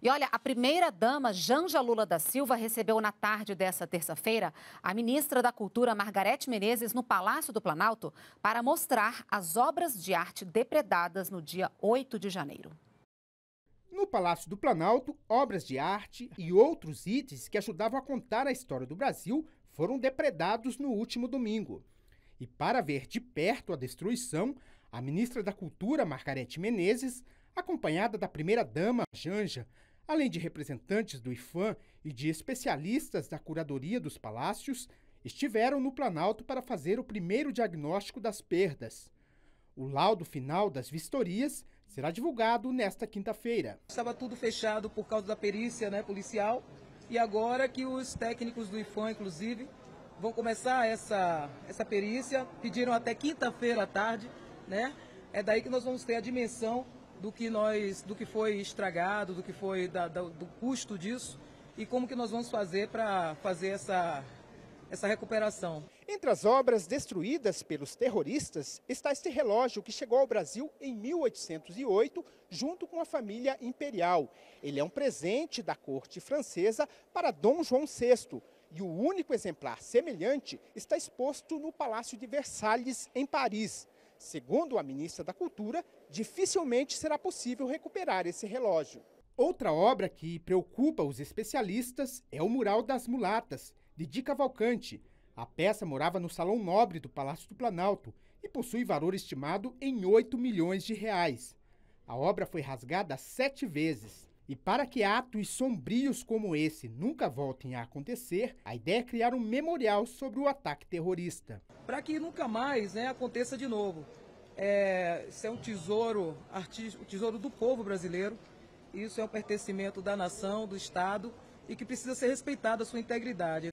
E olha, a primeira-dama, Janja Lula da Silva, recebeu na tarde dessa terça-feira a ministra da Cultura, Margarete Menezes, no Palácio do Planalto, para mostrar as obras de arte depredadas no dia 8 de janeiro. No Palácio do Planalto, obras de arte e outros itens que ajudavam a contar a história do Brasil foram depredados no último domingo. E para ver de perto a destruição, a ministra da Cultura, Margarete Menezes, acompanhada da primeira-dama, Janja, além de representantes do IFAM e de especialistas da curadoria dos palácios, estiveram no Planalto para fazer o primeiro diagnóstico das perdas. O laudo final das vistorias será divulgado nesta quinta-feira. Estava tudo fechado por causa da perícia né, policial e agora que os técnicos do IFAM, inclusive, vão começar essa, essa perícia, pediram até quinta-feira à tarde, né? É daí que nós vamos ter a dimensão do que nós, do que foi estragado, do que foi da, da, do custo disso e como que nós vamos fazer para fazer essa essa recuperação. Entre as obras destruídas pelos terroristas está este relógio que chegou ao Brasil em 1808, junto com a família imperial. Ele é um presente da corte francesa para Dom João VI. E o único exemplar semelhante está exposto no Palácio de Versalhes, em Paris. Segundo a ministra da Cultura, dificilmente será possível recuperar esse relógio. Outra obra que preocupa os especialistas é o Mural das Mulatas, de Di Cavalcante. A peça morava no Salão Nobre do Palácio do Planalto e possui valor estimado em 8 milhões de reais. A obra foi rasgada sete vezes. E para que atos sombrios como esse nunca voltem a acontecer, a ideia é criar um memorial sobre o ataque terrorista. Para que nunca mais né, aconteça de novo. É, isso é um tesouro, o tesouro do povo brasileiro. Isso é um pertencimento da nação, do Estado e que precisa ser respeitada a sua integridade.